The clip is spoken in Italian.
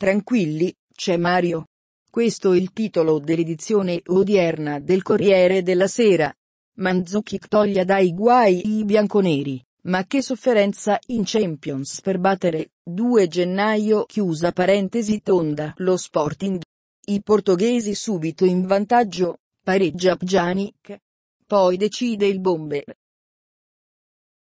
Tranquilli, c'è Mario. Questo è il titolo dell'edizione odierna del Corriere della Sera. Mandzukic toglia dai guai i bianconeri, ma che sofferenza in Champions per battere, 2 gennaio chiusa parentesi tonda, lo Sporting. I portoghesi subito in vantaggio, pareggia Pjanic. Poi decide il bomber,